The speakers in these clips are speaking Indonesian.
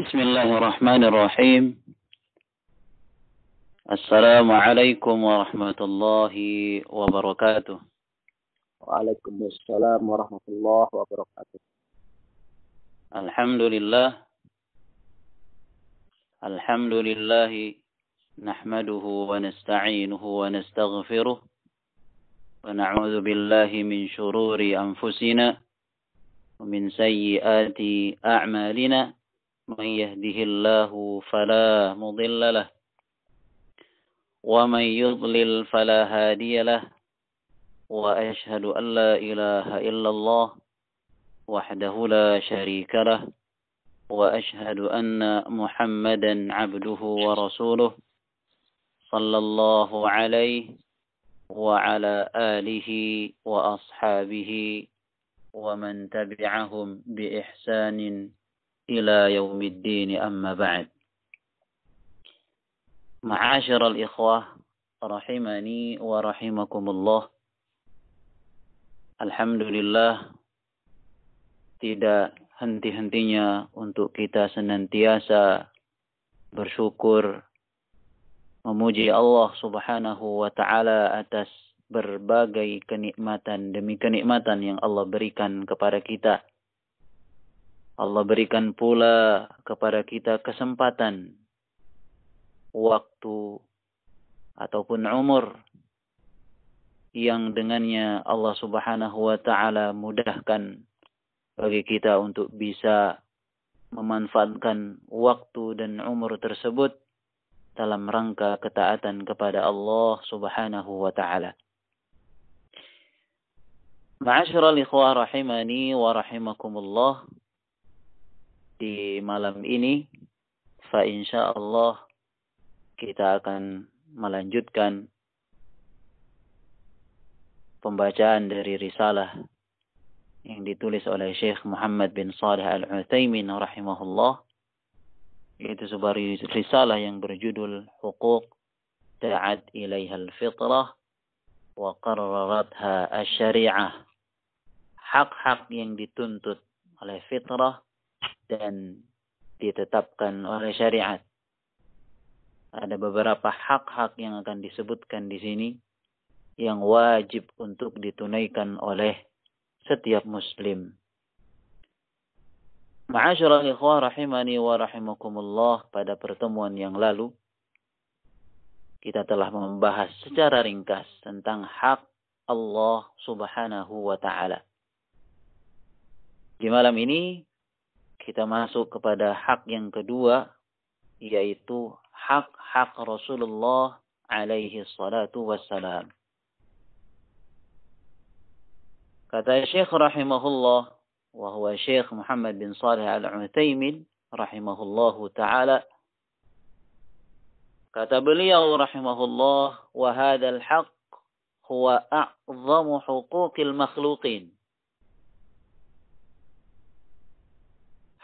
بسم الله الرحمن الرحيم السلام عليكم ورحمة الله وبركاته وعليكم السلام ورحمة الله وبركاته الحمد لله الحمد لله نحمده ونستعينه ونستغفره ونعوذ بالله من شرور أنفسنا ومن سيئات أعمالنا من يهده الله فلا مضل له ومن يضلل فلا هادي له وأشهد أن لا إله إلا الله وحده لا شريك له وأشهد أن محمدا عبده ورسوله صلى الله عليه وعلى آله وأصحابه ومن تبعهم بإحسان إلى يوم الدين أما بعد معاشر الإخوة رحمني ورحمكم الله Alhamdulillah tidak henti-hentinya untuk kita senantiasa bersyukur memuji Allah Subhanahu wa taala atas berbagai kenikmatan demi kenikmatan yang Allah berikan kepada kita Allah berikan pula kepada kita kesempatan waktu ataupun umur yang dengannya Allah Subhanahu wa taala mudahkan bagi kita untuk bisa memanfaatkan waktu dan umur tersebut dalam rangka ketaatan kepada Allah Subhanahu wa taala. Ma'asyiral ikhwah rahimani wa rahimakumullah di malam ini, fa insya Allah kita akan melanjutkan pembacaan dari risalah yang ditulis oleh Syekh Muhammad bin Saleh Al-Utsaimin rahimahullah yaitu sebuah risalah yang berjudul Hukuk Taat Ilaiha Al-Fitrah wa Qarraratha Asy-Syari'ah. Hak-hak yang dituntut oleh fitrah dan ditetapkan oleh syariat. Ada beberapa hak-hak yang akan disebutkan di sini yang wajib untuk ditunaikan oleh setiap muslim. al ikhwah rahimani wa rahimakumullah pada pertemuan yang lalu kita telah membahas secara ringkas tentang hak Allah Subhanahu wa taala. Di malam ini kita masuk kepada hak yang kedua yaitu hak-hak Rasulullah alaihi salatu wassalam. Kata Syekh rahimahullah wa huwa Syekh Muhammad bin Salih Al-Utsaimin rahimahullahu taala Kata beliau rahimahullah wa hadzal haqq huwa a'zamu huquqil makhluqin.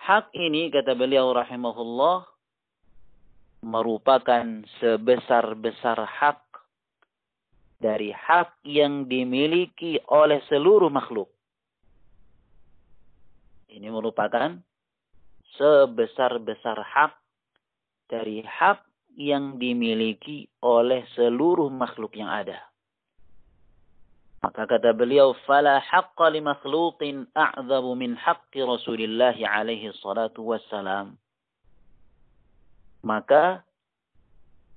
Hak ini kata beliau rahimahullah merupakan sebesar-besar hak dari hak yang dimiliki oleh seluruh makhluk. Ini merupakan sebesar-besar hak dari hak yang dimiliki oleh seluruh makhluk yang ada. Maka kata beliau, "Fala haqqa li makhluqin a'dhabu min haqqi Rasulillah alaihi salatu wassalam." Maka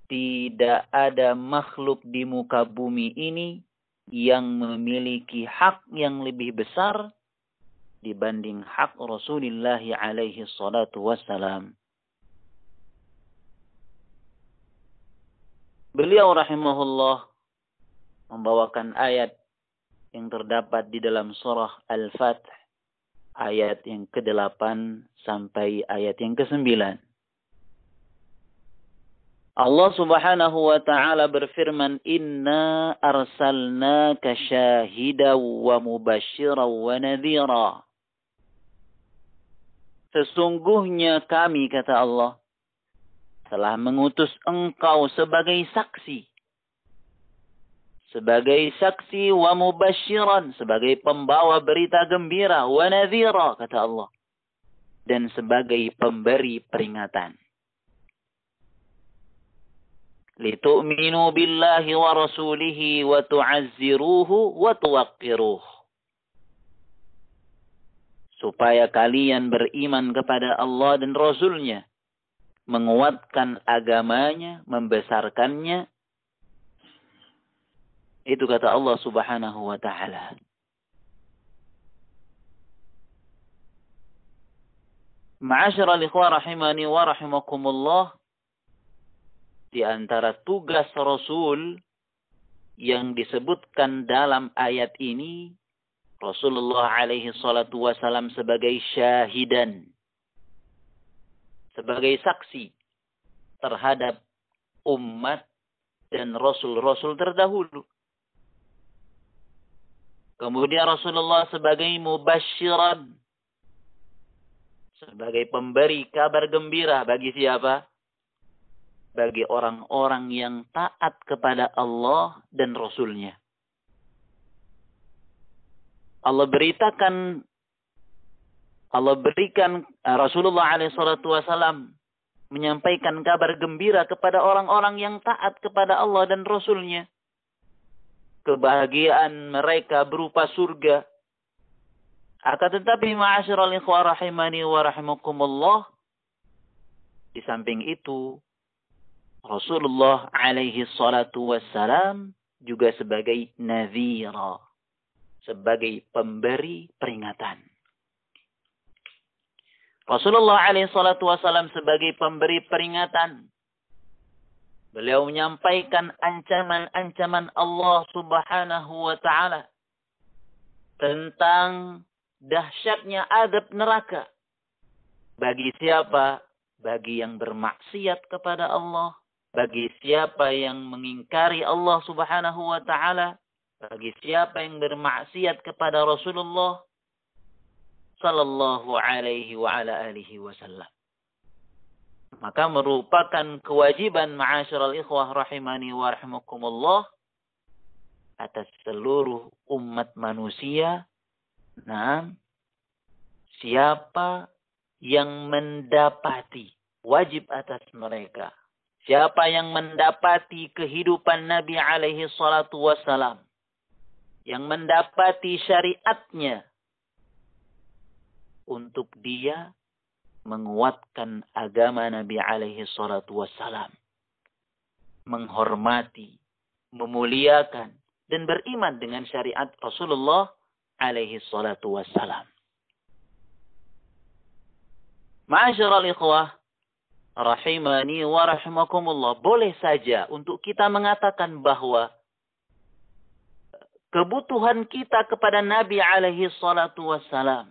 tidak ada makhluk di muka bumi ini yang memiliki hak yang lebih besar dibanding hak Rasulullah alaihi salatu wassalam. Beliau rahimahullah membawakan ayat yang terdapat di dalam surah Al-Fath ayat yang ke-8 sampai ayat yang ke-9. Allah Subhanahu wa taala berfirman, "Inna arsalnaka syahidan wa mubasysyiran wa nadhira." Sesungguhnya kami kata Allah telah mengutus engkau sebagai saksi sebagai saksi wa mubasyiran sebagai pembawa berita gembira wa nadhira kata Allah dan sebagai pemberi peringatan litu'minu billahi wa rasulihi wa tu'azziruhu wa tuwaqqiruh supaya kalian beriman kepada Allah dan Rasulnya menguatkan agamanya membesarkannya itu kata Allah Subhanahu wa taala. Ma'asyara ikhwah rahimani wa rahimakumullah di antara tugas Rasul yang disebutkan dalam ayat ini Rasulullah alaihi salatu wasalam sebagai syahidan sebagai saksi terhadap umat dan rasul-rasul terdahulu. Kemudian Rasulullah sebagai mubasyirat. Sebagai pemberi kabar gembira bagi siapa? Bagi orang-orang yang taat kepada Allah dan Rasulnya. Allah beritakan Allah berikan eh, Rasulullah SAW menyampaikan kabar gembira kepada orang-orang yang taat kepada Allah dan Rasulnya kebahagiaan mereka berupa surga. Akan tetapi ma'asyiral ikhwah rahimani wa rahimakumullah di samping itu Rasulullah alaihi salatu wassalam juga sebagai nazira. sebagai pemberi peringatan. Rasulullah alaihi salatu wassalam sebagai pemberi peringatan Beliau menyampaikan ancaman-ancaman Allah Subhanahu wa taala tentang dahsyatnya adab neraka. Bagi siapa? Bagi yang bermaksiat kepada Allah, bagi siapa yang mengingkari Allah Subhanahu wa taala, bagi siapa yang bermaksiat kepada Rasulullah sallallahu alaihi wa ala alihi wasallam. Maka merupakan kewajiban ma'asyiral ikhwah rahimani wa rahimakumullah atas seluruh umat manusia. Nah, siapa yang mendapati wajib atas mereka. Siapa yang mendapati kehidupan Nabi alaihi salatu wassalam. Yang mendapati syariatnya. Untuk dia menguatkan agama Nabi alaihi salatu wassalam. Menghormati, memuliakan, dan beriman dengan syariat Rasulullah alaihi salatu wassalam. Ma'asyiral ikhwah, rahimani wa rahimakumullah. Boleh saja untuk kita mengatakan bahwa kebutuhan kita kepada Nabi alaihi salatu wassalam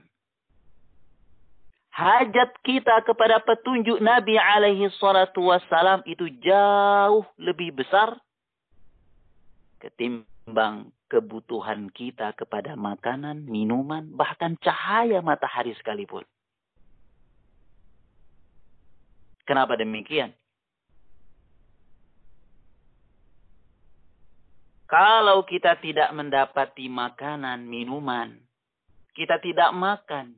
hajat kita kepada petunjuk Nabi alaihi salatu wassalam itu jauh lebih besar ketimbang kebutuhan kita kepada makanan, minuman, bahkan cahaya matahari sekalipun. Kenapa demikian? Kalau kita tidak mendapati makanan, minuman, kita tidak makan,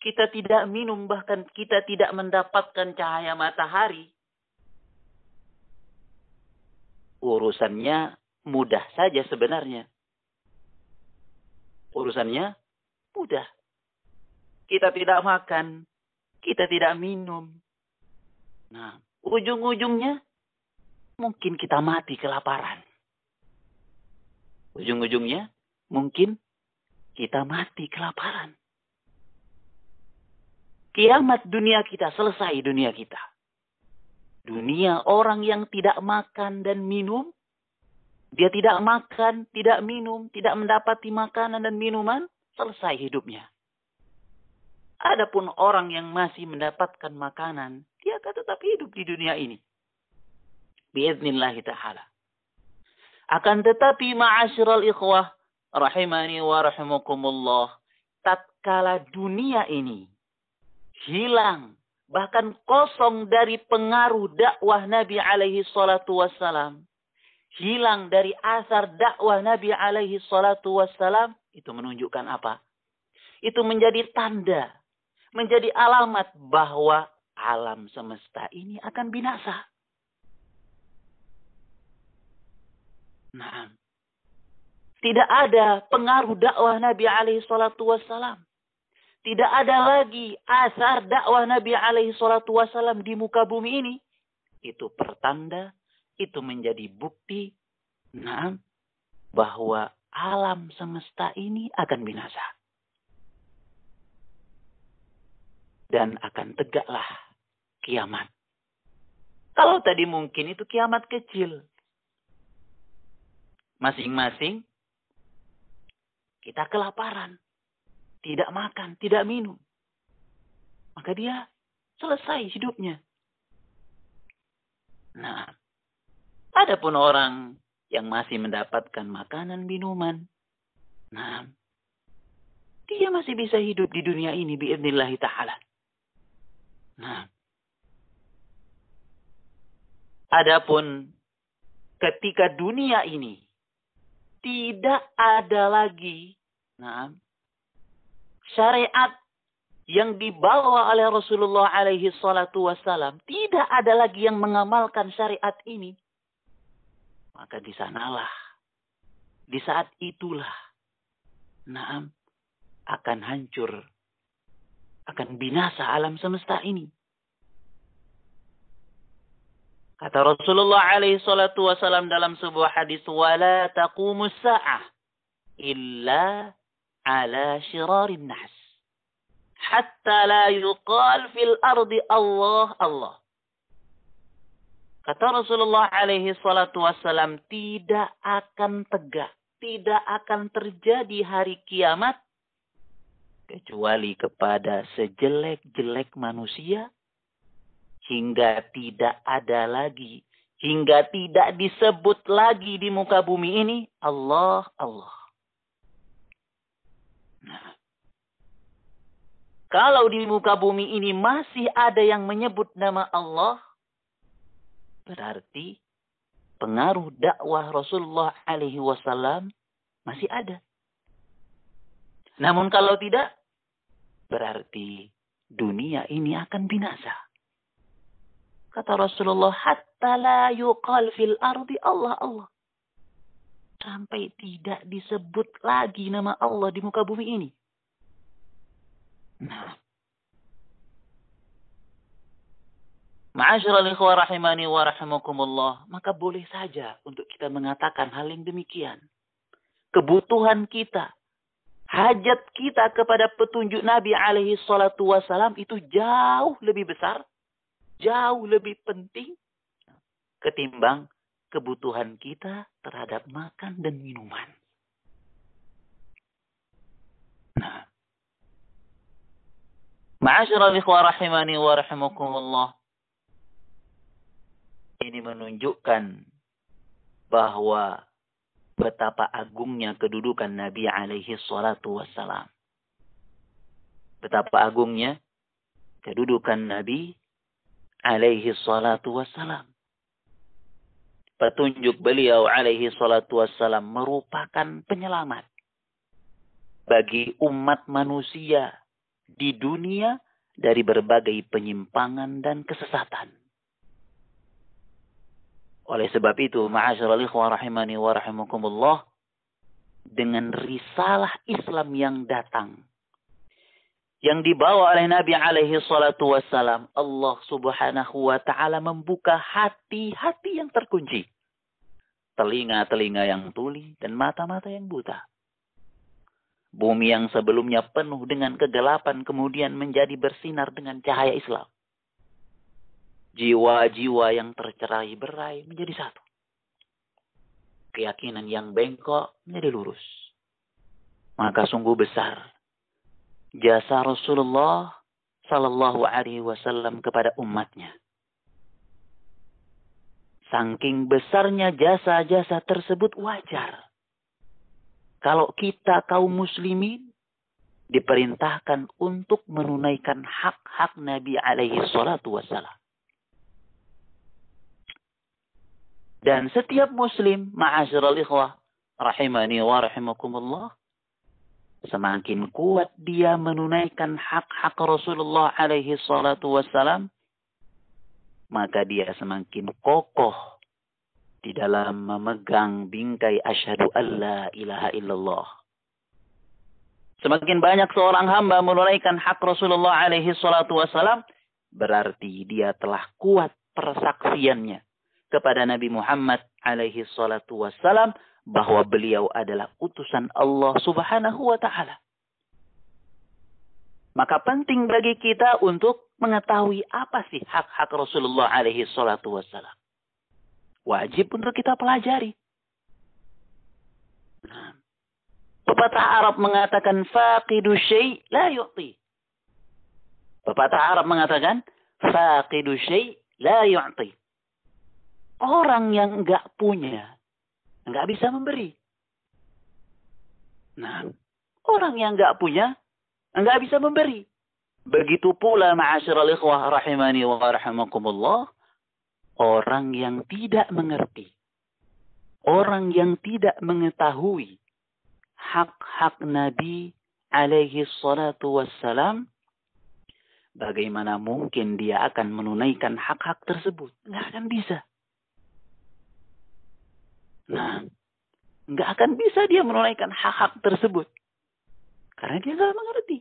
kita tidak minum, bahkan kita tidak mendapatkan cahaya matahari, urusannya mudah saja sebenarnya. Urusannya mudah. Kita tidak makan, kita tidak minum. Nah, ujung-ujungnya mungkin kita mati kelaparan. Ujung-ujungnya mungkin kita mati kelaparan. Kiamat dunia kita, selesai dunia kita. Dunia orang yang tidak makan dan minum, dia tidak makan, tidak minum, tidak mendapati makanan dan minuman, selesai hidupnya. Adapun orang yang masih mendapatkan makanan, dia akan tetap hidup di dunia ini. Biiznillahi ta'ala. Akan tetapi ma'asyiral ikhwah rahimani wa rahimukumullah, Tatkala dunia ini hilang bahkan kosong dari pengaruh dakwah Nabi alaihi salatu wassalam. Hilang dari asar dakwah Nabi alaihi salatu wassalam. Itu menunjukkan apa? Itu menjadi tanda. Menjadi alamat bahwa alam semesta ini akan binasa. Nah, tidak ada pengaruh dakwah Nabi alaihi salatu wassalam. Tidak ada lagi asar dakwah Nabi alaihi salatu wasallam di muka bumi ini. Itu pertanda, itu menjadi bukti nah, bahwa alam semesta ini akan binasa. Dan akan tegaklah kiamat. Kalau tadi mungkin itu kiamat kecil. Masing-masing kita kelaparan tidak makan, tidak minum. Maka dia selesai hidupnya. Nah, ada pun orang yang masih mendapatkan makanan minuman, nah, dia masih bisa hidup di dunia ini biidnillahi ta'ala. Nah, adapun ketika dunia ini tidak ada lagi nah, syariat yang dibawa oleh Rasulullah alaihi salatu wasalam, tidak ada lagi yang mengamalkan syariat ini. Maka di sanalah, di saat itulah, naam, akan hancur, akan binasa alam semesta ini. Kata Rasulullah alaihi salatu wasalam dalam sebuah hadis, wala taqumus sa'ah illa ala syirarin nas. Hatta la yuqal fil ardi Allah Allah. Kata Rasulullah alaihi salatu wassalam, tidak akan tegak, tidak akan terjadi hari kiamat kecuali kepada sejelek-jelek manusia hingga tidak ada lagi, hingga tidak disebut lagi di muka bumi ini Allah Allah kalau di muka bumi ini masih ada yang menyebut nama Allah, berarti pengaruh dakwah Rasulullah alaihi wasallam masih ada. Namun kalau tidak, berarti dunia ini akan binasa. Kata Rasulullah, hatta la yuqal fil ardi Allah Allah sampai tidak disebut lagi nama Allah di muka bumi ini. Nah. Ma'asyiral rahimani maka boleh saja untuk kita mengatakan hal yang demikian. Kebutuhan kita, hajat kita kepada petunjuk Nabi alaihi salatu wasalam itu jauh lebih besar, jauh lebih penting ketimbang kebutuhan kita terhadap makan dan minuman. Nah, Ma'asyiral ikhwah rahimani wa rahimakumullah. Ini menunjukkan bahwa betapa agungnya kedudukan Nabi alaihi salatu wassalam. Betapa agungnya kedudukan Nabi alaihi salatu wassalam petunjuk beliau alaihi salatu wassalam merupakan penyelamat bagi umat manusia di dunia dari berbagai penyimpangan dan kesesatan. Oleh sebab itu, ma'asyiral ikhwah rahimani wa rahimakumullah, dengan risalah Islam yang datang yang dibawa oleh Nabi alaihi salatu wassalam. Allah subhanahu wa ta'ala membuka hati-hati yang terkunci. Telinga-telinga yang tuli dan mata-mata yang buta. Bumi yang sebelumnya penuh dengan kegelapan kemudian menjadi bersinar dengan cahaya Islam. Jiwa-jiwa yang tercerai berai menjadi satu. Keyakinan yang bengkok menjadi lurus. Maka sungguh besar jasa Rasulullah Sallallahu Alaihi Wasallam kepada umatnya. Saking besarnya jasa-jasa tersebut wajar. Kalau kita kaum muslimin diperintahkan untuk menunaikan hak-hak Nabi alaihi salatu wassalam. Dan setiap muslim ma'asyiral ikhwah rahimani wa rahimakumullah Semakin kuat dia menunaikan hak-hak Rasulullah alaihi salatu wassalam, maka dia semakin kokoh di dalam memegang bingkai asyhadu alla ilaha illallah. Semakin banyak seorang hamba menunaikan hak Rasulullah alaihi salatu wassalam, berarti dia telah kuat persaksiannya kepada Nabi Muhammad alaihi salatu wassalam bahwa beliau adalah utusan Allah Subhanahu wa taala. Maka penting bagi kita untuk mengetahui apa sih hak-hak Rasulullah alaihi salatu Wajib untuk kita pelajari. Bapak pepatah Arab mengatakan faqidu syai' la yu'ti. Pepatah Arab mengatakan faqidu syai' la yu'ti. Orang yang enggak punya nggak bisa memberi. Nah, iya. orang yang nggak punya nggak bisa memberi. Begitu pula ma'asyir ikhwah rahimani wa rahimakumullah, orang yang tidak mengerti, orang yang tidak mengetahui hak-hak Nabi alaihi salatu wassalam, bagaimana mungkin dia akan menunaikan hak-hak tersebut? Nggak akan bisa. Gitu. Nah, nggak akan bisa dia menunaikan hak-hak tersebut. Karena dia nggak mengerti.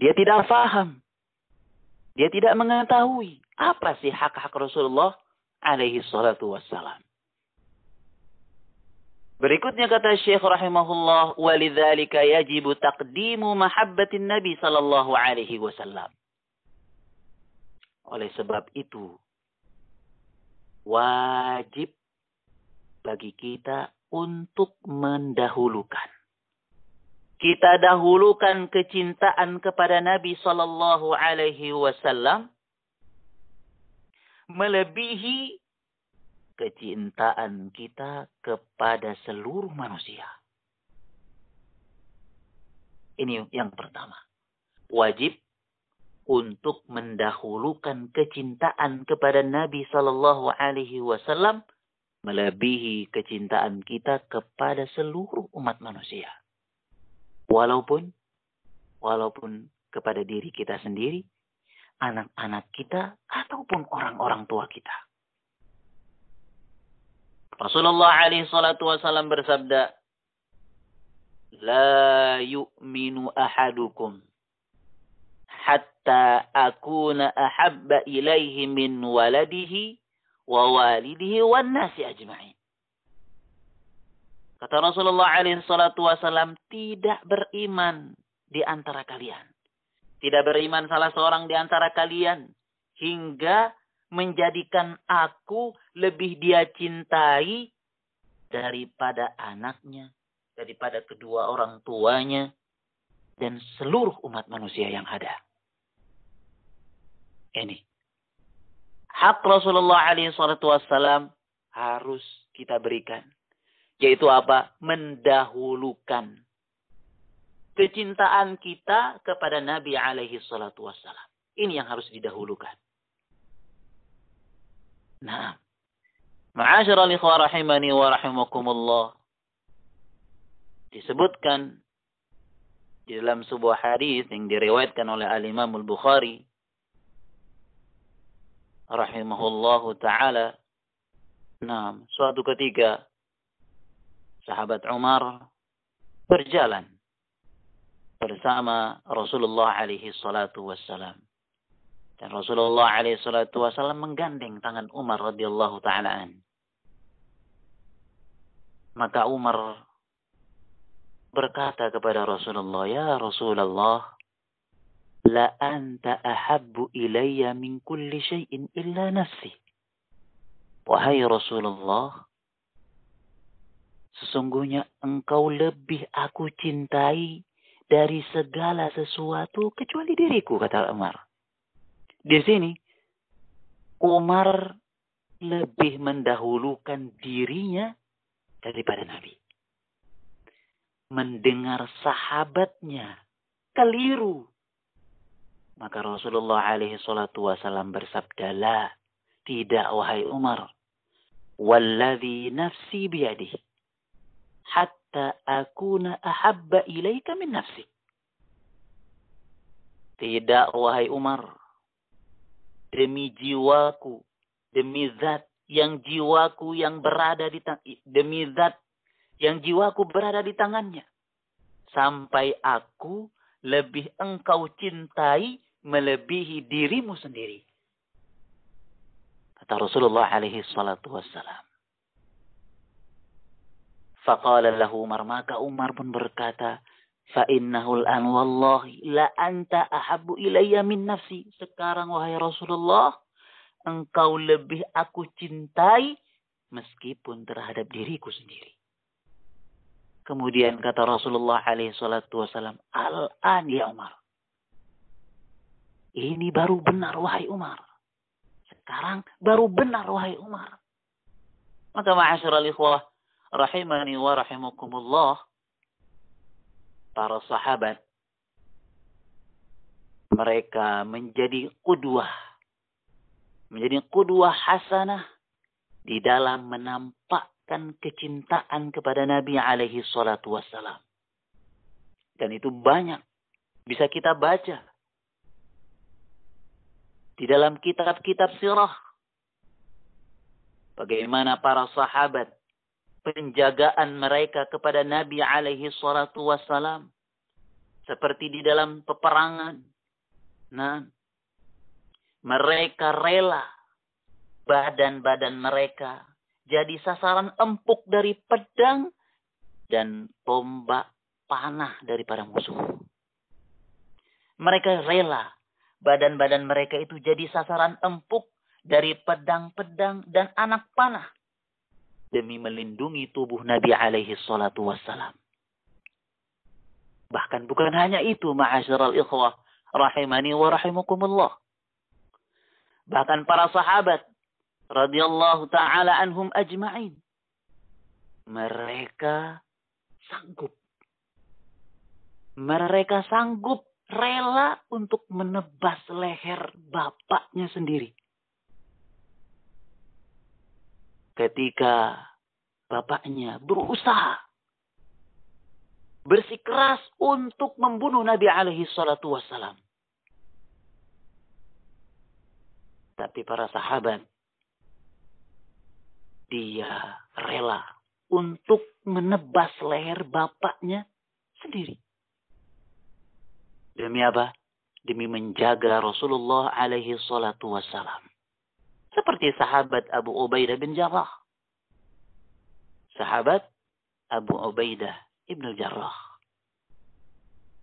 Dia tidak faham, Dia tidak mengetahui apa sih hak-hak Rasulullah alaihi salatu wassalam. Berikutnya kata Syekh rahimahullah, "Walidzalika yajib taqdimu mahabbatin Nabi sallallahu alaihi wasallam. Oleh sebab itu, wajib bagi kita untuk mendahulukan. Kita dahulukan kecintaan kepada Nabi Shallallahu Alaihi Wasallam melebihi kecintaan kita kepada seluruh manusia. Ini yang pertama. Wajib untuk mendahulukan kecintaan kepada Nabi Shallallahu Alaihi Wasallam melebihi kecintaan kita kepada seluruh umat manusia. Walaupun walaupun kepada diri kita sendiri, anak-anak kita ataupun orang-orang tua kita. Rasulullah alaihi salatu wasallam bersabda, "La yu'minu ahadukum hatta akuna ahabba ilaihi min waladihi wa nasi ajma'in. Kata Rasulullah alaihi salatu wasallam, tidak beriman di antara kalian. Tidak beriman salah seorang di antara kalian. Hingga menjadikan aku lebih dia cintai daripada anaknya, daripada kedua orang tuanya, dan seluruh umat manusia yang ada. Ini hak Rasulullah alaihi harus kita berikan. Yaitu apa? Mendahulukan kecintaan kita kepada Nabi alaihi salatu wassalam. Ini yang harus didahulukan. Nah. Ma'asyara likhwa rahimani wa rahimakumullah. Disebutkan di dalam sebuah hadis yang diriwayatkan oleh Al-Imam bukhari rahimahullahu taala. Nah, suatu ketika sahabat Umar berjalan bersama Rasulullah alaihi salatu wassalam. Dan Rasulullah alaihi salatu wassalam menggandeng tangan Umar radhiyallahu taala Maka Umar berkata kepada Rasulullah, "Ya Rasulullah, La anta ahabbu ilayya min kulli shay'in illa nafsi. Wahai Rasulullah, sesungguhnya engkau lebih aku cintai dari segala sesuatu kecuali diriku, kata Umar. Di sini, Umar lebih mendahulukan dirinya daripada Nabi. Mendengar sahabatnya keliru maka Rasulullah alaihi salatu wasallam bersabda, La, tidak wahai Umar. Walladhi nafsi biyadih. Hatta akuna ahabba ilaika min nafsi. Tidak wahai Umar. Demi jiwaku. Demi zat yang jiwaku yang berada di demi zat yang jiwaku berada di tangannya sampai aku lebih engkau cintai melebihi dirimu sendiri. Kata Rasulullah alaihi salatu wassalam. Faqala lahu Umar, maka Umar pun berkata, fa innahu an wallahi la anta ahabbu ilayya min nafsi. Sekarang wahai Rasulullah, engkau lebih aku cintai meskipun terhadap diriku sendiri. Kemudian kata Rasulullah alaihi salatu wasalam, Al-an ya Umar. Ini baru benar wahai Umar. Sekarang baru benar wahai Umar. Maka ma'asyiral ikhwah rahimani wa rahimakumullah para sahabat mereka menjadi kudwah menjadi kuduah hasanah di dalam menampakkan kecintaan kepada Nabi alaihi salatu wassalam. Dan itu banyak bisa kita baca di dalam kitab-kitab sirah. Bagaimana para sahabat, penjagaan mereka kepada Nabi alaihi salatu wassalam. Seperti di dalam peperangan. Nah, mereka rela badan-badan mereka jadi sasaran empuk dari pedang dan tombak panah daripada musuh. Mereka rela badan-badan mereka itu jadi sasaran empuk dari pedang-pedang dan anak panah demi melindungi tubuh Nabi alaihi salatu wassalam. Bahkan bukan hanya itu ma'asyiral ikhwah rahimani wa rahimakumullah. Bahkan para sahabat radhiyallahu taala anhum ajma'in. Mereka sanggup. Mereka sanggup rela untuk menebas leher bapaknya sendiri. Ketika bapaknya berusaha bersikeras untuk membunuh Nabi alaihi salatu wasalam. Tapi para sahabat, dia rela untuk menebas leher bapaknya sendiri. Demi apa? Demi menjaga Rasulullah alaihi salatu wassalam. Seperti sahabat Abu Ubaidah bin Jarrah. Sahabat Abu Ubaidah ibnu Jarrah.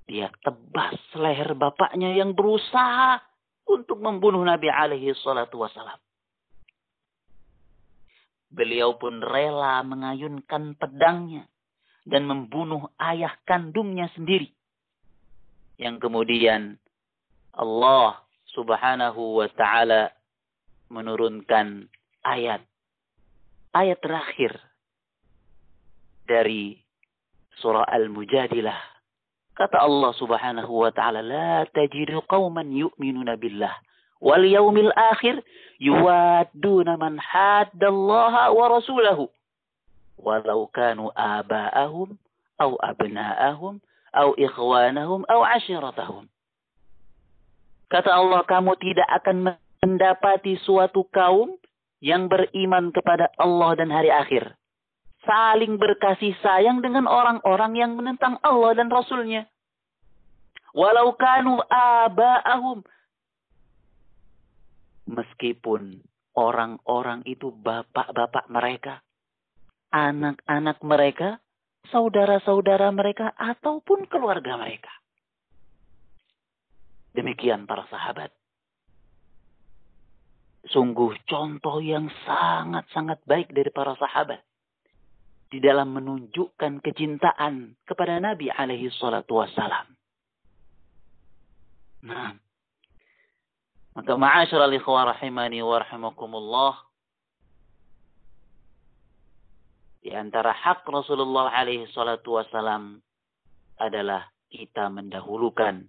Dia tebas leher bapaknya yang berusaha untuk membunuh Nabi alaihi salatu wassalam. Beliau pun rela mengayunkan pedangnya dan membunuh ayah kandungnya sendiri yang kemudian Allah Subhanahu wa taala menurunkan ayat ayat terakhir dari surah Al-Mujadilah kata Allah Subhanahu wa taala la tajidu qauman yu'minuna billah wal yaumil akhir yuwadduna man haddallaha wa rasulahu walau kanu aba'ahum au abna'ahum أو ikhwanahum أو عشيرتهم. Kata Allah, kamu tidak akan mendapati suatu kaum yang beriman kepada Allah dan hari akhir. Saling berkasih sayang dengan orang-orang yang menentang Allah dan Rasulnya. Walau kanu aba'ahum. Meskipun orang-orang itu bapak-bapak mereka. Anak-anak mereka saudara-saudara mereka ataupun keluarga mereka. Demikian para sahabat. Sungguh contoh yang sangat-sangat baik dari para sahabat. Di dalam menunjukkan kecintaan kepada Nabi alaihi salatu wassalam. Nah. Maka ma'asyar al-ikhwa rahimani wa rahimakumullah Di antara hak Rasulullah alaihi salatu wasalam adalah kita mendahulukan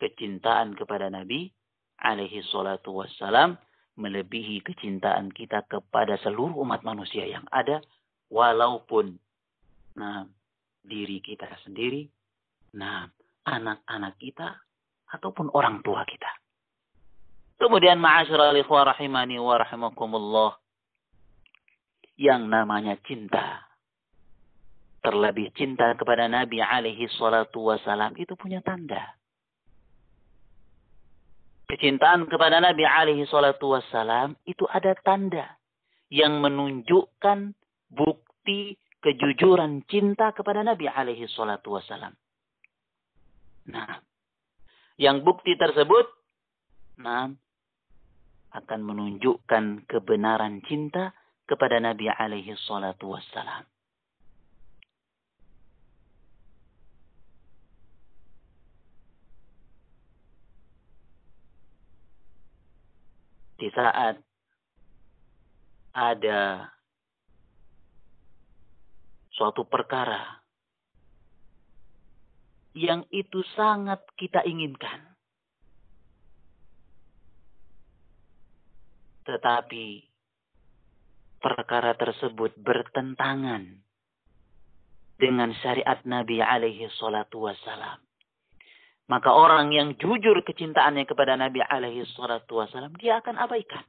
kecintaan kepada Nabi alaihi salatu wasalam melebihi kecintaan kita kepada seluruh umat manusia yang ada walaupun nah diri kita sendiri nah anak-anak kita ataupun orang tua kita kemudian ma'asyiral ikhwah rahimani wa rahimakumullah yang namanya cinta. Terlebih cinta kepada Nabi alaihi salatu wasalam itu punya tanda. Kecintaan kepada Nabi alaihi salatu wasalam itu ada tanda yang menunjukkan bukti kejujuran cinta kepada Nabi alaihi salatu wasalam. Nah, yang bukti tersebut nah akan menunjukkan kebenaran cinta kepada Nabi alaihi salatu wassalam. Di saat ada suatu perkara yang itu sangat kita inginkan. Tetapi perkara tersebut bertentangan dengan syariat Nabi alaihi salatu wasalam. Maka orang yang jujur kecintaannya kepada Nabi alaihi salatu wasalam, dia akan abaikan.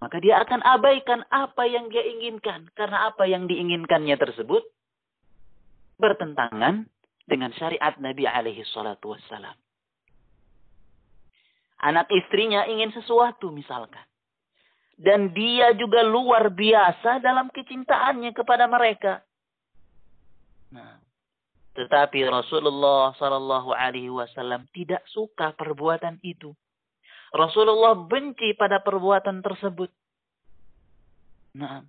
Maka dia akan abaikan apa yang dia inginkan. Karena apa yang diinginkannya tersebut bertentangan dengan syariat Nabi alaihi salatu wasalam. Anak istrinya ingin sesuatu misalkan. Dan dia juga luar biasa dalam kecintaannya kepada mereka. Nah. tetapi Rasulullah Sallallahu Alaihi Wasallam tidak suka perbuatan itu. Rasulullah benci pada perbuatan tersebut. Nah,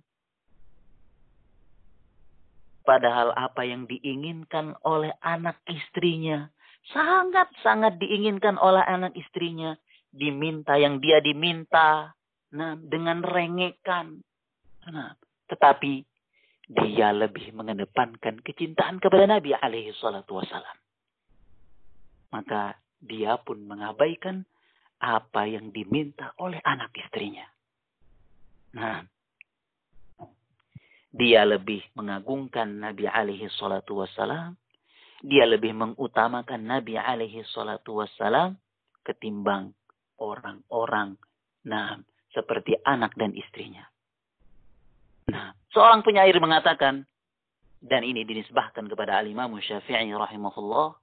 padahal apa yang diinginkan oleh anak istrinya sangat-sangat diinginkan oleh anak istrinya. Diminta yang dia diminta, nah dengan rengekan. Nah, tetapi dia lebih mengedepankan kecintaan kepada Nabi alaihi salatu wasalam. Maka dia pun mengabaikan apa yang diminta oleh anak istrinya. Nah, dia lebih mengagungkan Nabi alaihi salatu wasalam. Dia lebih mengutamakan Nabi alaihi salatu wasalam ketimbang orang-orang nah seperti anak dan istrinya. Nah, seorang penyair mengatakan, dan ini dinisbahkan kepada alimamu Syafi'i rahimahullah,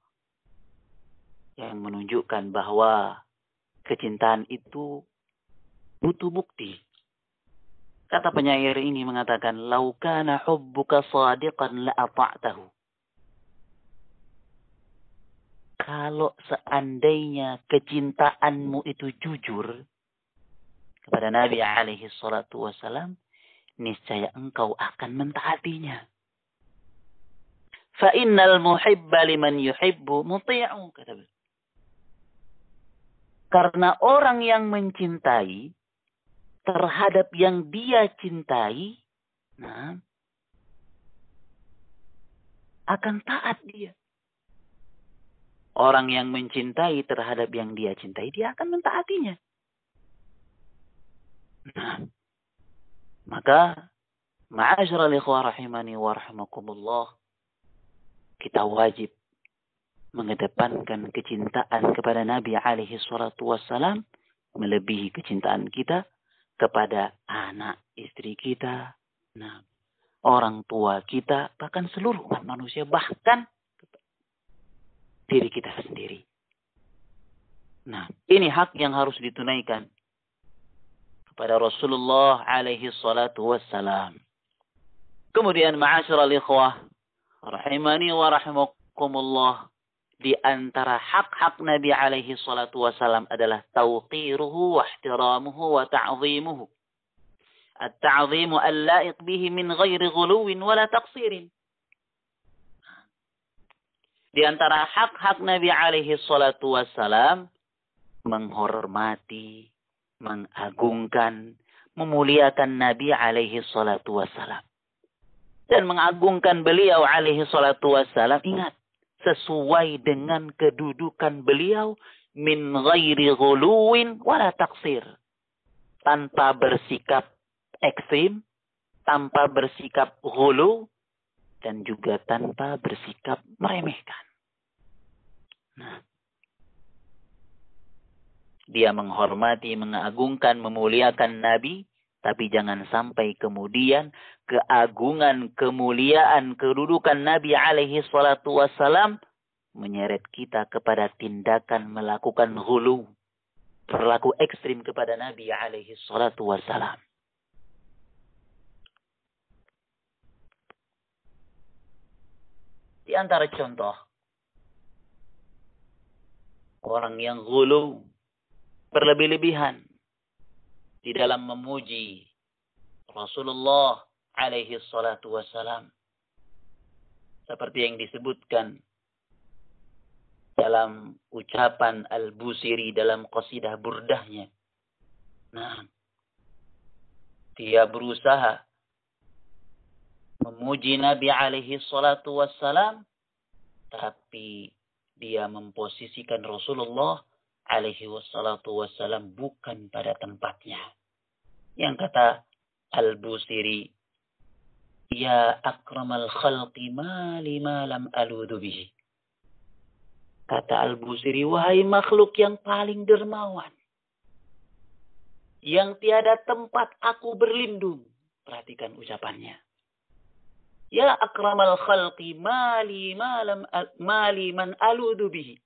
yang menunjukkan bahwa kecintaan itu butuh bukti. Kata penyair ini mengatakan, "Laukana hubbuka sadiqan la'ata'tahu." Kalau seandainya kecintaanmu itu jujur, kepada Nabi alaihi salatu wasalam, niscaya engkau akan mentaatinya. Fa innal muhibba liman yuhibbu muti'u kata beliau. Karena orang yang mencintai terhadap yang dia cintai, nah, akan taat dia. Orang yang mencintai terhadap yang dia cintai, dia akan mentaatinya. Nah, maka ma'asyiral ikhwah rahimani wa rahimakumullah kita wajib mengedepankan kecintaan kepada Nabi alaihi salatu wassalam melebihi kecintaan kita kepada anak istri kita, nah, orang tua kita, bahkan seluruh umat manusia, bahkan diri kita sendiri. Nah, ini hak yang harus ditunaikan pada Rasulullah alaihi salatu wassalam. Kemudian ma'asyiral ikhwah rahimani wa rahimakumullah di antara hak-hak Nabi alaihi salatu wassalam adalah tawqiruhu wa ihtiramuhu wa ta'zimuhu. At-ta'zimu al-la'iq bihi min ghairi ghuluwin wala taqsirin. Di antara hak-hak Nabi alaihi salatu wassalam menghormati, mengagungkan, memuliakan Nabi alaihi salatu wassalam. Dan mengagungkan beliau alaihi salatu wassalam. Ingat, sesuai dengan kedudukan beliau min ghairi ghuluwin wala taksir. Tanpa bersikap ekstrim, tanpa bersikap hulu, dan juga tanpa bersikap meremehkan. Nah, dia menghormati, mengagungkan, memuliakan Nabi, tapi jangan sampai kemudian keagungan, kemuliaan, kedudukan Nabi alaihi salatu wassalam menyeret kita kepada tindakan melakukan hulu, berlaku ekstrim kepada Nabi alaihi salatu wassalam. Di antara contoh, orang yang hulu berlebih-lebihan di dalam memuji Rasulullah alaihi salatu wassalam. Seperti yang disebutkan dalam ucapan Al-Busiri dalam qasidah burdahnya. Nah, dia berusaha memuji Nabi alaihi salatu wassalam, tapi dia memposisikan Rasulullah alaihi wassalatu wassalam bukan pada tempatnya. Yang kata Al-Busiri, Ya akramal khalqi ma lima lam aludu bihi. Kata Al-Busiri, wahai makhluk yang paling dermawan. Yang tiada tempat aku berlindung. Perhatikan ucapannya. Ya akramal khalqi mali, malam, mali man aludu bihi.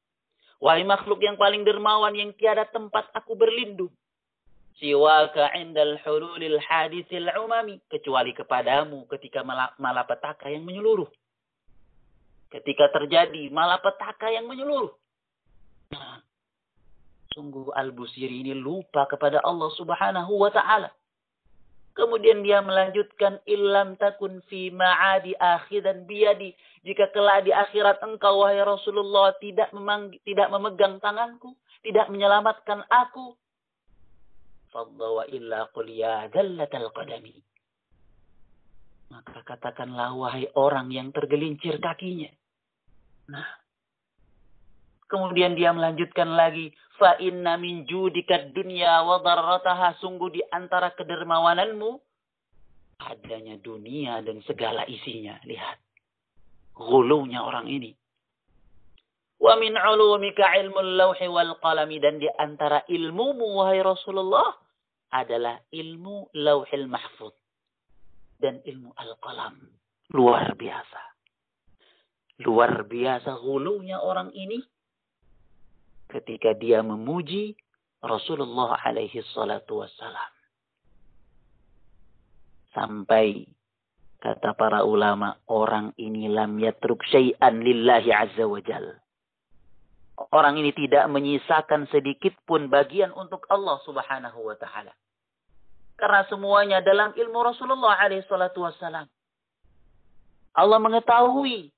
Wahai makhluk yang paling dermawan yang tiada tempat aku berlindung. Siwaka indal hululil hadisil umami. Kecuali kepadamu ketika malapetaka yang menyeluruh. Ketika terjadi malapetaka yang menyeluruh. Nah, sungguh Al-Busiri ini lupa kepada Allah subhanahu wa ta'ala. Kemudian dia melanjutkan ilam takun fi ma'adi akhir dan biadi. Jika kelak di akhirat engkau wahai Rasulullah tidak memang tidak memegang tanganku, tidak menyelamatkan aku. Fadda wa illa qul ya dallatal qadami. Maka katakanlah wahai orang yang tergelincir kakinya. Nah, Kemudian dia melanjutkan lagi, fa inna min judika dunya wa darrataha sungguh di antara kedermawananmu adanya dunia dan segala isinya. Lihat. Gulunya orang ini. Wa min ulumika ilmul lawhi wal qalami dan di antara ilmumu wahai Rasulullah adalah ilmu lauhil mahfud dan ilmu al-qalam. Luar biasa. Luar biasa hulunya orang ini ketika dia memuji Rasulullah alaihi salatu wassalam. Sampai kata para ulama, orang ini lam yatruk syai'an lillahi azza wajal. Orang ini tidak menyisakan sedikit pun bagian untuk Allah subhanahu wa ta'ala. Karena semuanya dalam ilmu Rasulullah alaihi salatu wassalam. Allah mengetahui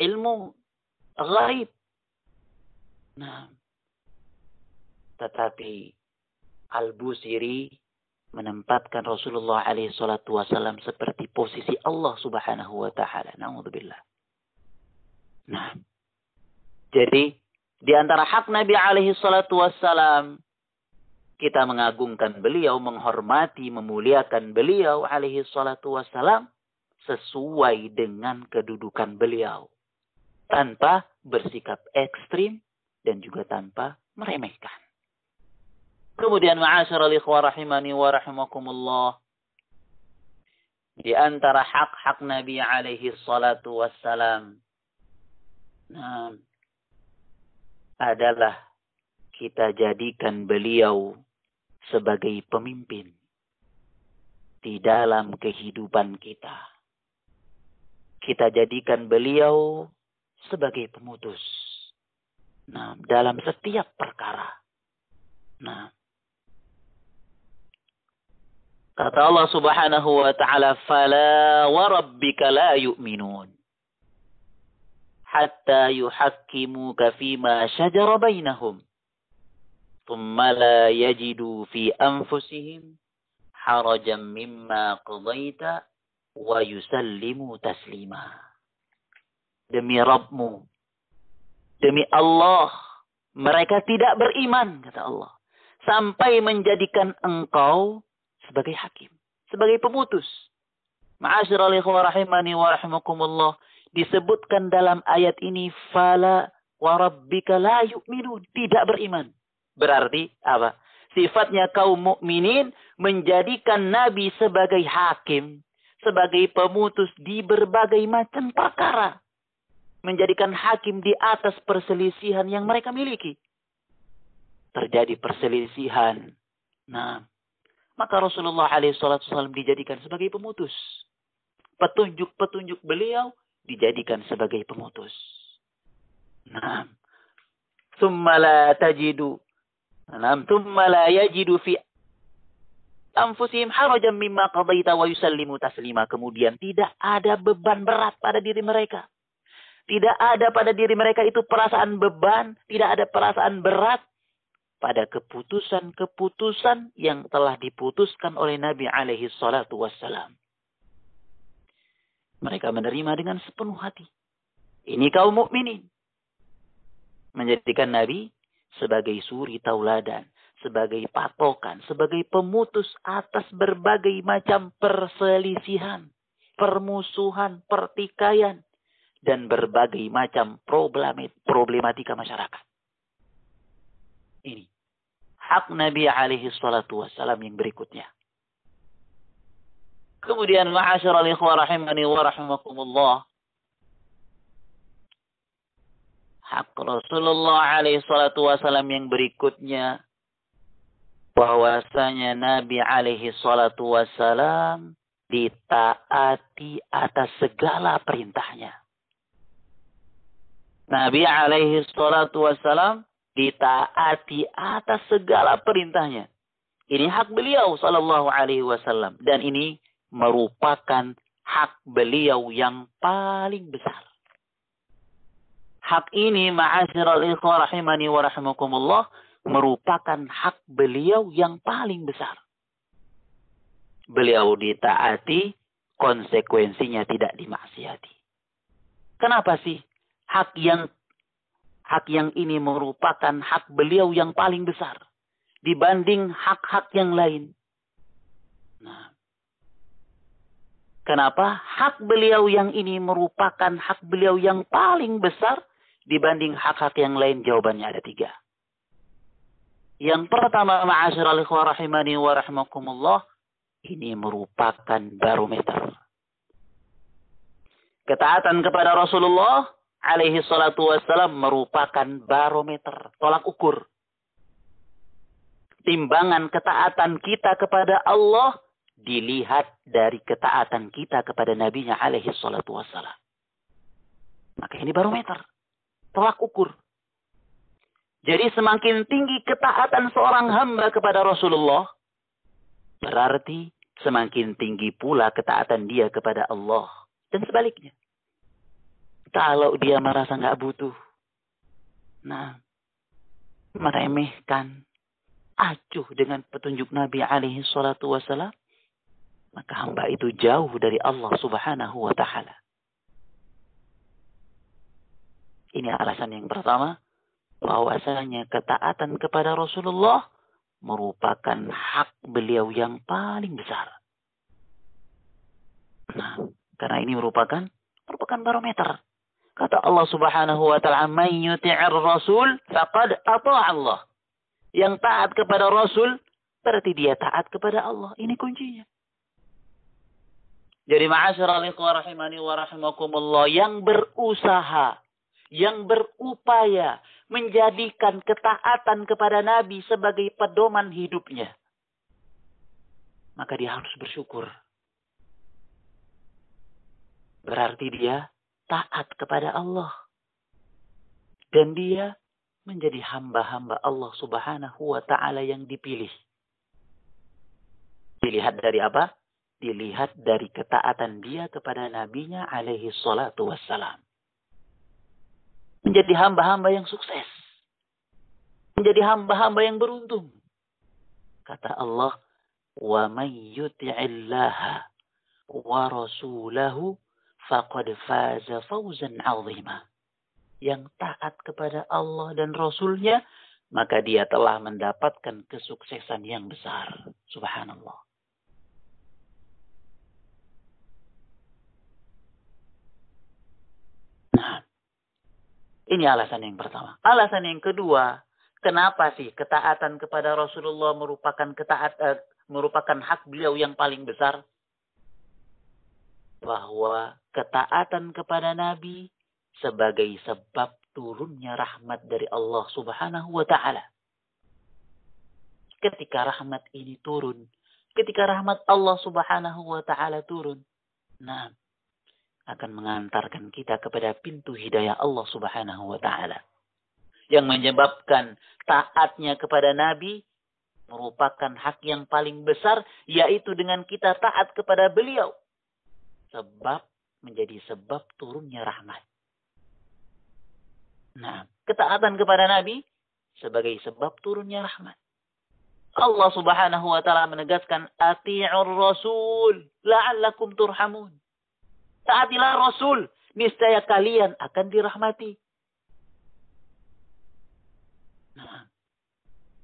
ilmu ghaib Nah, tetapi Al-Busiri menempatkan Rasulullah alaihi salatu wasallam seperti posisi Allah Subhanahu wa taala. Nah, jadi di antara hak Nabi alaihi salatu wasallam kita mengagungkan beliau, menghormati, memuliakan beliau alaihi salatu wasallam sesuai dengan kedudukan beliau tanpa bersikap ekstrim dan juga tanpa meremehkan. Kemudian ma'asyar ikhwah rahimani wa rahimakumullah. Di antara hak-hak Nabi alaihi salatu wassalam. Nah, adalah kita jadikan beliau sebagai pemimpin di dalam kehidupan kita. Kita jadikan beliau sebagai pemutus Nah, dalam setiap perkara. Nah. Kata Allah Subhanahu wa taala, "Fala wa rabbika la yu'minun hatta yuhaqqimuka fima shajara bainahum." la لا fi anfusihim أنفسهم حرجا مما قضيت ويسلموا taslima demi Rabbmu Demi Allah, mereka tidak beriman, kata Allah. Sampai menjadikan engkau sebagai hakim. Sebagai pemutus. Ma'asyiral ikhwa rahimani wa Disebutkan dalam ayat ini, Fala warabbika la yu'minu Tidak beriman. Berarti apa? Sifatnya kaum mukminin menjadikan Nabi sebagai hakim, sebagai pemutus di berbagai macam perkara menjadikan hakim di atas perselisihan yang mereka miliki. Terjadi perselisihan. Nah, maka Rasulullah SAW dijadikan sebagai pemutus. Petunjuk-petunjuk beliau dijadikan sebagai pemutus. Nah, thumma la tajidu. Nah, fi anfusihim harajan Kemudian tidak ada beban berat pada diri mereka tidak ada pada diri mereka itu perasaan beban, tidak ada perasaan berat pada keputusan-keputusan yang telah diputuskan oleh Nabi alaihi salatu wassalam. Mereka menerima dengan sepenuh hati. Ini kaum mukminin. Menjadikan Nabi sebagai suri tauladan, sebagai patokan, sebagai pemutus atas berbagai macam perselisihan, permusuhan, pertikaian, dan berbagai macam problematika masyarakat. Ini hak Nabi alaihi salatu wassalam yang berikutnya. Kemudian ma'asyar al-ikhwa rahimani wa rahimakumullah. Hak Rasulullah alaihi salatu wassalam yang berikutnya. Bahwasanya Nabi alaihi salatu wassalam ditaati atas segala perintahnya. Nabi alaihi salatu wassalam ditaati atas segala perintahnya. Ini hak beliau sallallahu alaihi wasallam dan ini merupakan hak beliau yang paling besar. Hak ini ma'asyiral ikhwah rahimani wa rahimakumullah merupakan hak beliau yang paling besar. Beliau ditaati, konsekuensinya tidak dimaksiati. Kenapa sih hak yang hak yang ini merupakan hak beliau yang paling besar dibanding hak-hak yang lain. Nah, kenapa hak beliau yang ini merupakan hak beliau yang paling besar dibanding hak-hak yang lain? Jawabannya ada tiga. Yang pertama, ma'asyiral ikhwah rahimani wa rahmakumullah, ini merupakan barometer. Ketaatan kepada Rasulullah alaihi salatu wassalam merupakan barometer, tolak ukur. Timbangan ketaatan kita kepada Allah dilihat dari ketaatan kita kepada nabinya alaihi salatu wassalam. Maka ini barometer, tolak ukur. Jadi semakin tinggi ketaatan seorang hamba kepada Rasulullah, berarti semakin tinggi pula ketaatan dia kepada Allah. Dan sebaliknya. Kalau dia merasa nggak butuh, nah, meremehkan, acuh dengan petunjuk Nabi alaihi salatu wasalam, maka hamba itu jauh dari Allah subhanahu wa ta'ala. Ini alasan yang pertama, bahwasanya ketaatan kepada Rasulullah merupakan hak beliau yang paling besar. Nah, karena ini merupakan merupakan barometer Kata Allah Subhanahu wa taala, "Man yuti'ir rasul faqad atau Allah." Yang taat kepada Rasul berarti dia taat kepada Allah. Ini kuncinya. Jadi ma'asyiral alaikum Warahmatullahi Wabarakatuh, yang berusaha, yang berupaya menjadikan ketaatan kepada Nabi sebagai pedoman hidupnya. Maka dia harus bersyukur. Berarti dia taat kepada Allah. Dan dia menjadi hamba-hamba Allah subhanahu wa ta'ala yang dipilih. Dilihat dari apa? Dilihat dari ketaatan dia kepada nabinya alaihi salatu wassalam. Menjadi hamba-hamba yang sukses. Menjadi hamba-hamba yang beruntung. Kata Allah, وَمَنْ يُتِعِ اللَّهَ وَرَسُولَهُ faqad faza fawzan azima. Yang taat kepada Allah dan Rasulnya, maka dia telah mendapatkan kesuksesan yang besar. Subhanallah. Nah, ini alasan yang pertama. Alasan yang kedua, kenapa sih ketaatan kepada Rasulullah merupakan ketaat eh, merupakan hak beliau yang paling besar? bahwa ketaatan kepada Nabi sebagai sebab turunnya rahmat dari Allah Subhanahu wa taala. Ketika rahmat ini turun, ketika rahmat Allah Subhanahu wa taala turun, nah akan mengantarkan kita kepada pintu hidayah Allah Subhanahu wa taala. Yang menyebabkan taatnya kepada Nabi merupakan hak yang paling besar yaitu dengan kita taat kepada beliau sebab menjadi sebab turunnya rahmat. Nah, ketaatan kepada Nabi sebagai sebab turunnya rahmat. Allah Subhanahu wa taala menegaskan ati'ur rasul la'allakum turhamun. Taatilah Rasul, niscaya kalian akan dirahmati. Nah,